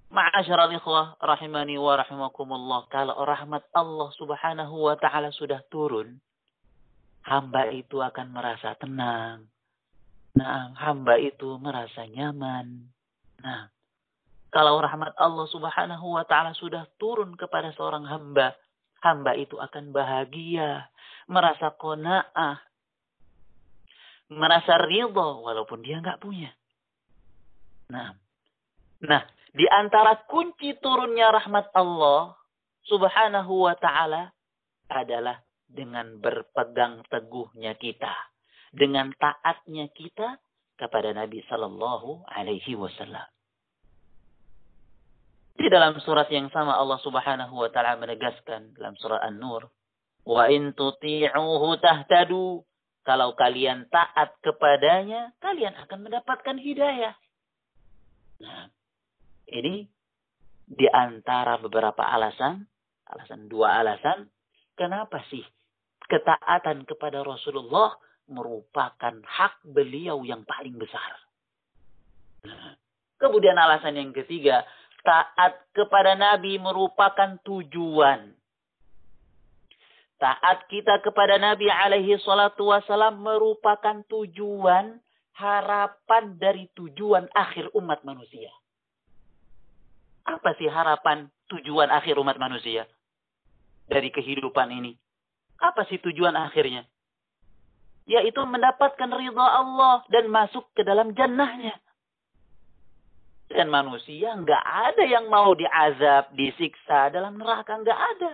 Ma'asyiral ikhwah rahimani wa rahimakumullah. Kalau rahmat Allah Subhanahu wa taala sudah turun, hamba itu akan merasa tenang. Nah, hamba itu merasa nyaman. Nah, kalau rahmat Allah Subhanahu wa taala sudah turun kepada seorang hamba, hamba itu akan bahagia, merasa kona'ah, merasa ridho walaupun dia nggak punya. Nah, nah di antara kunci turunnya rahmat Allah Subhanahu wa taala adalah dengan berpegang teguhnya kita, dengan taatnya kita kepada Nabi Shallallahu Alaihi Wasallam. Di dalam surat yang sama Allah Subhanahu Wa Taala menegaskan dalam surat An-Nur, wa in tuti'uhu tahtadu. Kalau kalian taat kepadanya, kalian akan mendapatkan hidayah. Nah, ini di antara beberapa alasan, alasan dua alasan, kenapa sih ketaatan kepada Rasulullah merupakan hak beliau yang paling besar. Kemudian alasan yang ketiga, taat kepada Nabi merupakan tujuan. Taat kita kepada Nabi alaihi salatu wasalam merupakan tujuan, harapan dari tujuan akhir umat manusia. Apa sih harapan tujuan akhir umat manusia dari kehidupan ini? Apa sih tujuan akhirnya? Yaitu mendapatkan ridha Allah dan masuk ke dalam jannahnya. Dan manusia nggak ada yang mau diazab, disiksa dalam neraka nggak ada,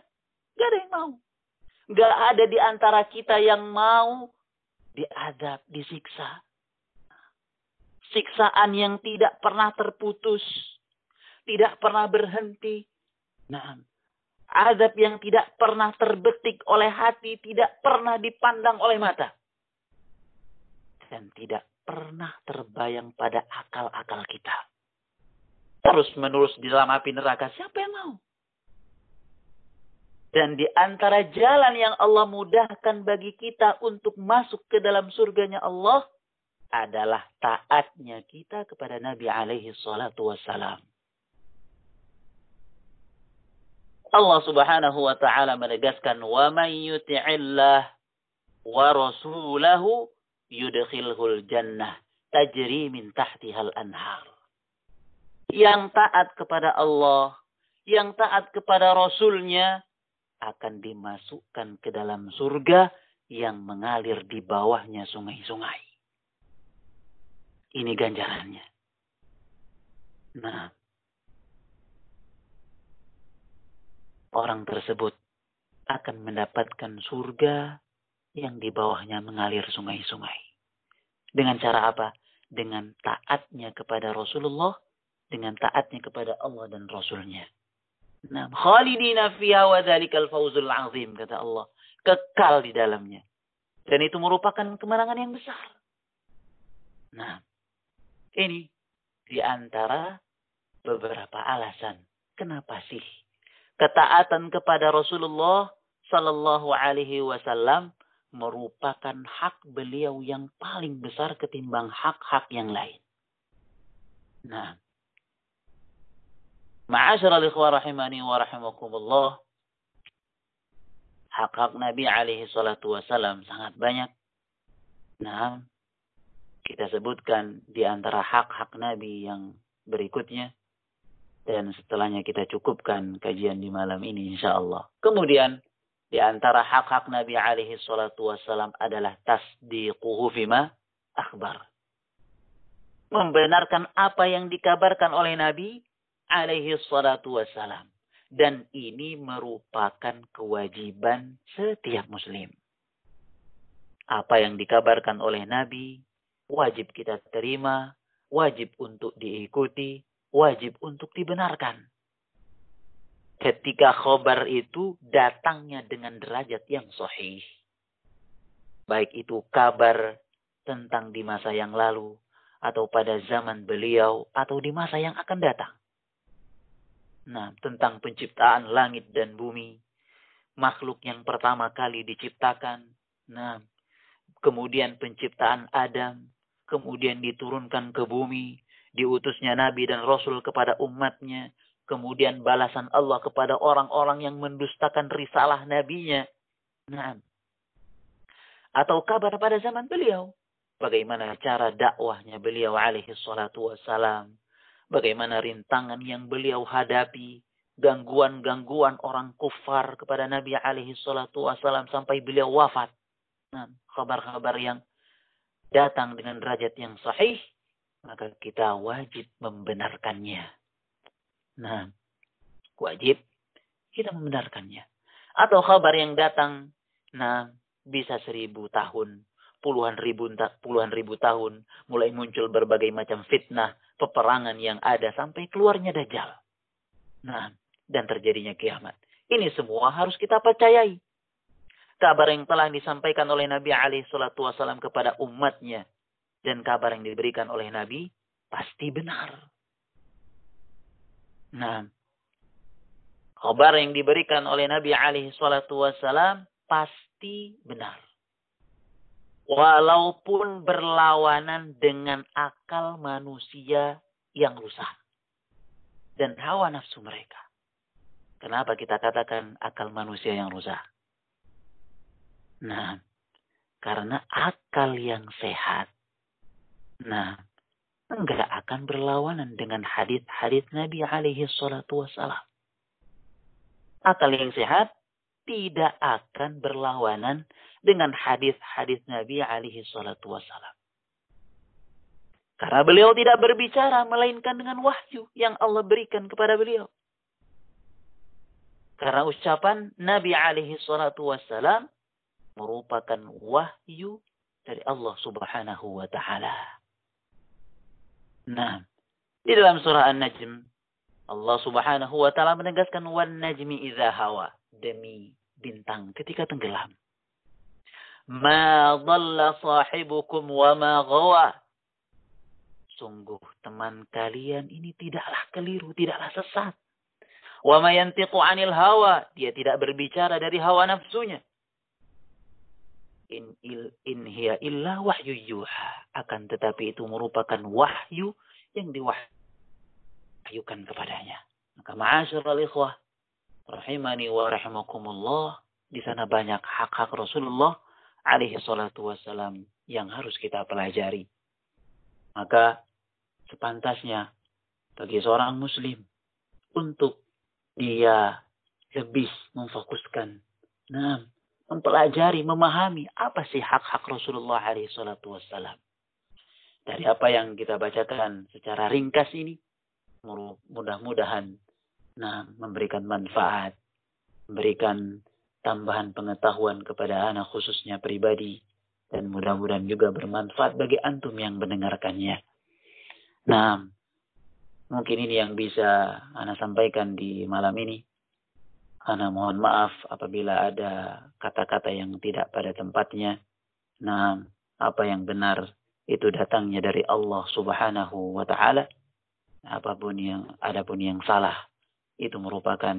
nggak ada yang mau. Nggak ada di antara kita yang mau diazab, disiksa. Siksaan yang tidak pernah terputus, tidak pernah berhenti. Nah, Azab yang tidak pernah terbetik oleh hati, tidak pernah dipandang oleh mata. Dan tidak pernah terbayang pada akal-akal kita. Terus menerus di dalam api neraka, siapa yang mau? Dan di antara jalan yang Allah mudahkan bagi kita untuk masuk ke dalam surganya Allah adalah taatnya kita kepada Nabi alaihi salatu wassalam. Allah Subhanahu wa taala menegaskan wa may yuti'illah wa rasulahu yudkhilhul jannah tajri min tahtihal anhar. Yang taat kepada Allah, yang taat kepada Rasulnya akan dimasukkan ke dalam surga yang mengalir di bawahnya sungai-sungai. Ini ganjarannya. Nah, orang tersebut akan mendapatkan surga yang di bawahnya mengalir sungai-sungai. Dengan cara apa? Dengan taatnya kepada Rasulullah, dengan taatnya kepada Allah dan Rasulnya. Nah, khalidina fiha wa dzalikal fawzul azim kata Allah, kekal di dalamnya. Dan itu merupakan kemenangan yang besar. Nah, ini di antara beberapa alasan kenapa sih ketaatan kepada Rasulullah Sallallahu Alaihi Wasallam merupakan hak beliau yang paling besar ketimbang hak-hak yang lain. Nah, ma'asyiral ikhwah rahimani wa rahimakumullah. Hak-hak Nabi alaihi salatu wasallam sangat banyak. Nah, kita sebutkan di antara hak-hak Nabi yang berikutnya dan setelahnya kita cukupkan kajian di malam ini insya Allah. Kemudian di antara hak-hak Nabi alaihi salatu wassalam adalah tasdiquhu fima akhbar. Membenarkan apa yang dikabarkan oleh Nabi alaihi salatu wassalam. Dan ini merupakan kewajiban setiap muslim. Apa yang dikabarkan oleh Nabi wajib kita terima, wajib untuk diikuti, wajib untuk dibenarkan. Ketika khobar itu datangnya dengan derajat yang sahih. Baik itu kabar tentang di masa yang lalu, atau pada zaman beliau, atau di masa yang akan datang. Nah, tentang penciptaan langit dan bumi, makhluk yang pertama kali diciptakan, nah, kemudian penciptaan Adam, kemudian diturunkan ke bumi, diutusnya nabi dan rasul kepada umatnya, kemudian balasan Allah kepada orang-orang yang mendustakan risalah nabinya. Nah, atau kabar pada zaman beliau. Bagaimana cara dakwahnya beliau alaihi salatu wassalam. Bagaimana rintangan yang beliau hadapi. Gangguan-gangguan orang kufar kepada Nabi alaihi salatu wassalam sampai beliau wafat. Nah, kabar-kabar yang datang dengan derajat yang sahih maka kita wajib membenarkannya. Nah, wajib kita membenarkannya. Atau kabar yang datang, nah bisa seribu tahun, puluhan ribu, puluhan ribu tahun, mulai muncul berbagai macam fitnah, peperangan yang ada sampai keluarnya dajjal. Nah, dan terjadinya kiamat. Ini semua harus kita percayai. Kabar yang telah disampaikan oleh Nabi Ali alaihi wasallam kepada umatnya dan kabar yang diberikan oleh Nabi pasti benar. Nah, kabar yang diberikan oleh Nabi alaihi salatu wasalam pasti benar. Walaupun berlawanan dengan akal manusia yang rusak dan hawa nafsu mereka. Kenapa kita katakan akal manusia yang rusak? Nah, karena akal yang sehat Nah, enggak akan berlawanan dengan hadis-hadis Nabi alaihi salatu wasalam. Akal yang sehat tidak akan berlawanan dengan hadis-hadis Nabi alaihi salatu wasalam. Karena beliau tidak berbicara melainkan dengan wahyu yang Allah berikan kepada beliau. Karena ucapan Nabi alaihi salatu wasalam merupakan wahyu dari Allah subhanahu wa ta'ala. Nah, di dalam surah An-Najm, Allah Subhanahu wa taala menegaskan wan najmi idza hawa, demi bintang ketika tenggelam. Ma dhalla sahibukum wa ma ghawa. Sungguh teman kalian ini tidaklah keliru, tidaklah sesat. Wa ma yantiqu 'anil hawa, dia tidak berbicara dari hawa nafsunya in il in hiya illa wahyu yuha akan tetapi itu merupakan wahyu yang diwahyukan kepadanya maka ma'asyiral ikhwah rahimani wa rahimakumullah di sana banyak hak-hak Rasulullah alaihi salatu wasalam yang harus kita pelajari maka sepantasnya bagi seorang muslim untuk dia lebih memfokuskan nah mempelajari, memahami apa sih hak-hak Rasulullah alaihi salatu wassalam. Dari apa yang kita bacakan secara ringkas ini, mudah-mudahan nah memberikan manfaat, memberikan tambahan pengetahuan kepada anak khususnya pribadi dan mudah-mudahan juga bermanfaat bagi antum yang mendengarkannya. Nah, mungkin ini yang bisa anak sampaikan di malam ini. Ana mohon maaf apabila ada kata-kata yang tidak pada tempatnya. Nah, apa yang benar itu datangnya dari Allah Subhanahu wa taala. Apapun yang adapun yang salah itu merupakan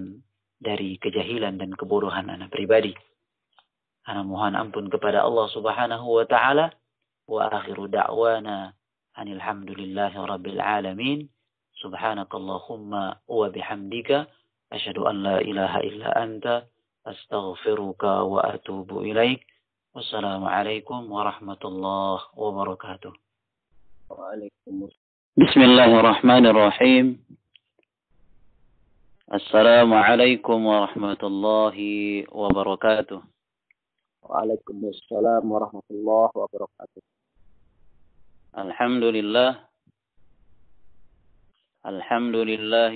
dari kejahilan dan kebodohan anak pribadi. Ana mohon ampun kepada Allah Subhanahu wa taala wa akhiru da'wana anil hamdulillahi rabbil alamin. Subhanakallahumma wa bihamdika أشهد أن لا إله إلا أنت أستغفرك وأتوب إليك والسلام عليكم ورحمة الله وبركاته وعليكم السلام بسم الله الرحمن الرحيم السلام عليكم ورحمة الله وبركاته وعليكم السلام ورحمة الله وبركاته الحمد لله الحمد لله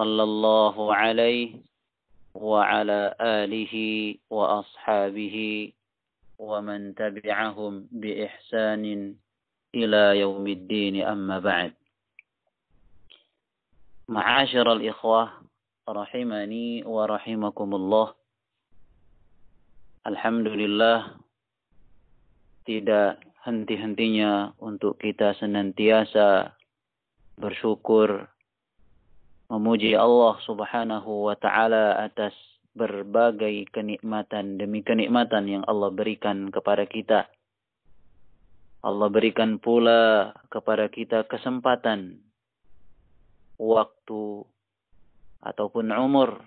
صلى الله عليه وعلى آله وأصحابه ومن تبعهم بإحسان إلى يوم الدين أما بعد معاشر الإخوة رحمني ورحمكم الله لله tidak henti-hentinya untuk kita senantiasa bersyukur memuji Allah Subhanahu wa taala atas berbagai kenikmatan demi kenikmatan yang Allah berikan kepada kita. Allah berikan pula kepada kita kesempatan waktu ataupun umur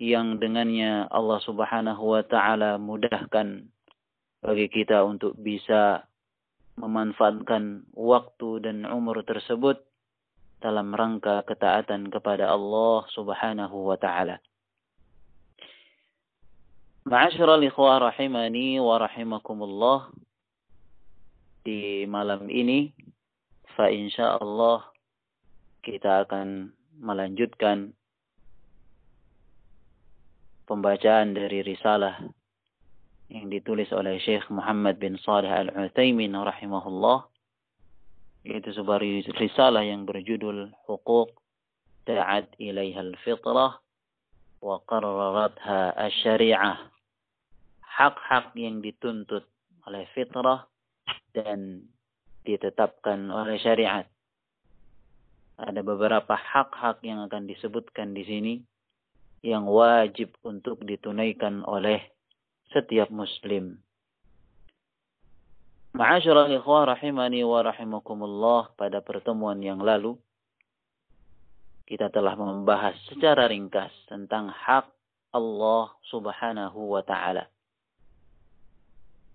yang dengannya Allah Subhanahu wa taala mudahkan bagi kita untuk bisa memanfaatkan waktu dan umur tersebut dalam rangka ketaatan kepada Allah Subhanahu wa taala. Ma'asyiral ikhwah rahimani wa rahimakumullah. Di malam ini fa insyaallah kita akan melanjutkan pembacaan dari risalah yang ditulis oleh Syekh Muhammad bin Saleh Al-Utsaimin rahimahullah yaitu sebuah risalah yang berjudul Hukuk Da'at Ilaihal Fitrah wa Qarraratha Asyari'ah hak-hak yang dituntut oleh fitrah dan ditetapkan oleh syariat. Ada beberapa hak-hak yang akan disebutkan di sini yang wajib untuk ditunaikan oleh setiap muslim. Ma'asyiral ikhwah rahimani wa rahimakumullah pada pertemuan yang lalu kita telah membahas secara ringkas tentang hak Allah Subhanahu wa taala.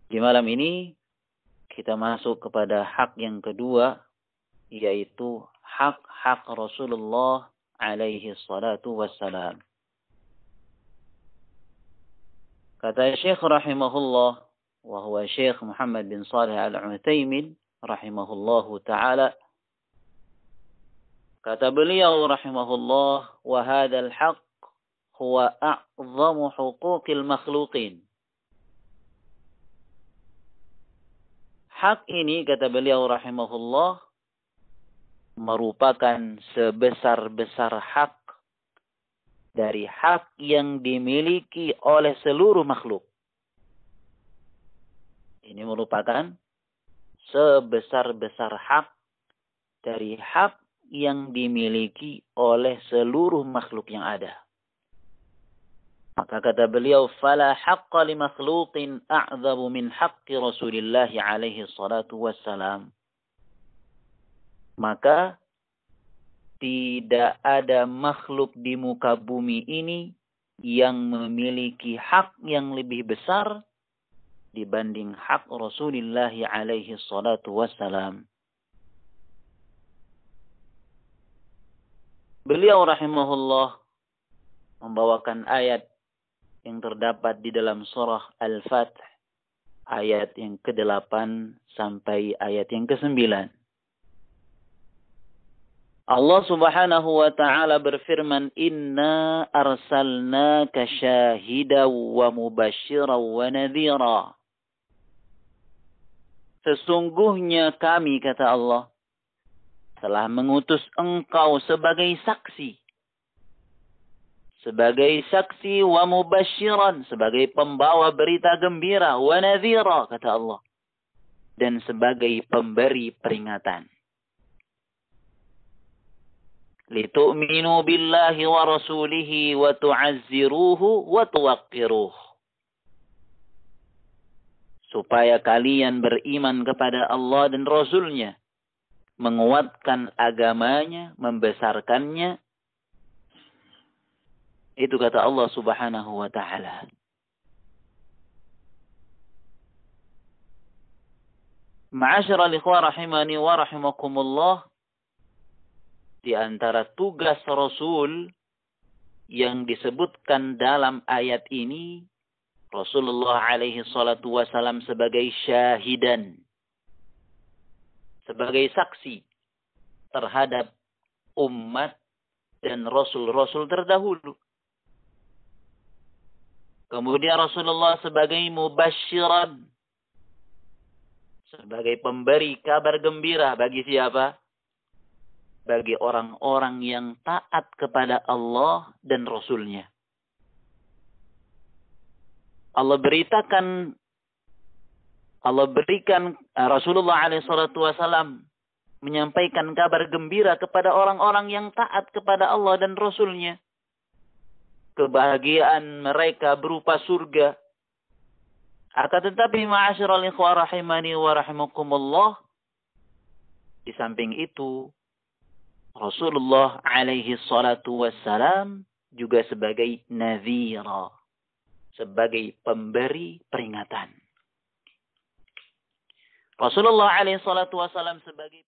Di malam ini kita masuk kepada hak yang kedua yaitu hak-hak Rasulullah alaihi salatu wassalam. Kata Syekh rahimahullah وهو شيخ محمد بن صالح العثيمين الله تعالى. kata beliau رحمه الله وهذا الحق هو أعظم حقوق المخلوقين. Hak ini kata beliau rahimahullah merupakan sebesar-besar hak dari hak yang dimiliki oleh seluruh makhluk. Ini merupakan sebesar-besar hak dari hak yang dimiliki oleh seluruh makhluk yang ada. Maka kata beliau, "Fala haqqa li makhluqin a'dhabu min haqqi Rasulillah alaihi salatu wassalam." Maka tidak ada makhluk di muka bumi ini yang memiliki hak yang lebih besar dibanding hak Rasulullah alaihi salatu wassalam. Beliau rahimahullah membawakan ayat yang terdapat di dalam surah al fatih ayat yang ke-8 sampai ayat yang ke-9. Allah Subhanahu wa taala berfirman, "Inna arsalnaka syahida wa mubasysyiran wa nadhira." Sesungguhnya kami, kata Allah, telah mengutus engkau sebagai saksi. Sebagai saksi wa mubasyiran Sebagai pembawa berita gembira. Wa nadhira, kata Allah. Dan sebagai pemberi peringatan. Litu'minu billahi wa rasulihi wa tu'azziruhu wa tuwaqqiruhu supaya kalian beriman kepada Allah dan Rasul-Nya, menguatkan agamanya, membesarkannya. Itu kata Allah subhanahu wa ta'ala. rahimani wa Di antara tugas Rasul yang disebutkan dalam ayat ini Rasulullah alaihi salatu wasalam sebagai syahidan. Sebagai saksi terhadap umat dan rasul-rasul terdahulu. Kemudian Rasulullah sebagai mubasyiran. Sebagai pemberi kabar gembira bagi siapa? Bagi orang-orang yang taat kepada Allah dan Rasulnya. Allah beritakan Allah berikan eh, Rasulullah SAW menyampaikan kabar gembira kepada orang-orang yang taat kepada Allah dan Rasulnya. Kebahagiaan mereka berupa surga. Akan tetapi ma'asyiral ikhwa rahimani wa rahimakumullah. Di samping itu, Rasulullah alaihi salatu juga sebagai nazirah sebagai pemberi peringatan. Rasulullah alaihi salatu wasallam sebagai